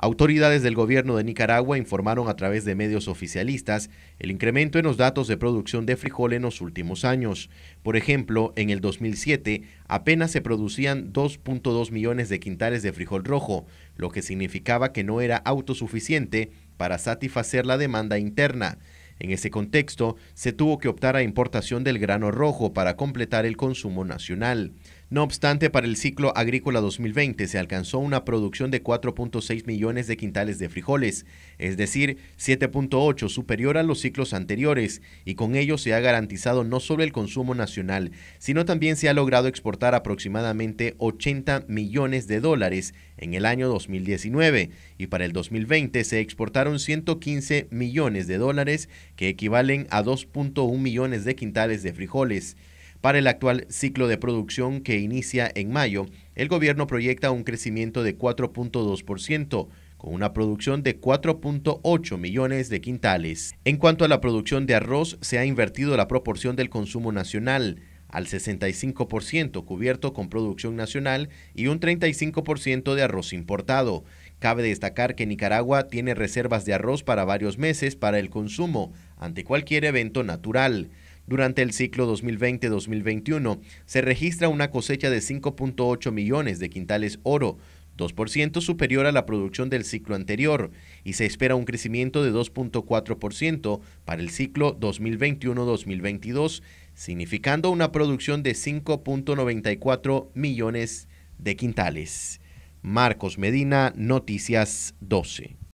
Autoridades del gobierno de Nicaragua informaron a través de medios oficialistas el incremento en los datos de producción de frijol en los últimos años. Por ejemplo, en el 2007 apenas se producían 2.2 millones de quintales de frijol rojo, lo que significaba que no era autosuficiente para satisfacer la demanda interna. En ese contexto, se tuvo que optar a importación del grano rojo para completar el consumo nacional. No obstante, para el ciclo agrícola 2020 se alcanzó una producción de 4.6 millones de quintales de frijoles, es decir, 7.8 superior a los ciclos anteriores, y con ello se ha garantizado no solo el consumo nacional, sino también se ha logrado exportar aproximadamente 80 millones de dólares en el año 2019, y para el 2020 se exportaron 115 millones de dólares, que equivalen a 2.1 millones de quintales de frijoles. Para el actual ciclo de producción que inicia en mayo, el gobierno proyecta un crecimiento de 4.2% con una producción de 4.8 millones de quintales. En cuanto a la producción de arroz, se ha invertido la proporción del consumo nacional al 65% cubierto con producción nacional y un 35% de arroz importado. Cabe destacar que Nicaragua tiene reservas de arroz para varios meses para el consumo ante cualquier evento natural. Durante el ciclo 2020-2021 se registra una cosecha de 5.8 millones de quintales oro, 2% superior a la producción del ciclo anterior, y se espera un crecimiento de 2.4% para el ciclo 2021-2022, significando una producción de 5.94 millones de quintales. Marcos Medina, Noticias 12.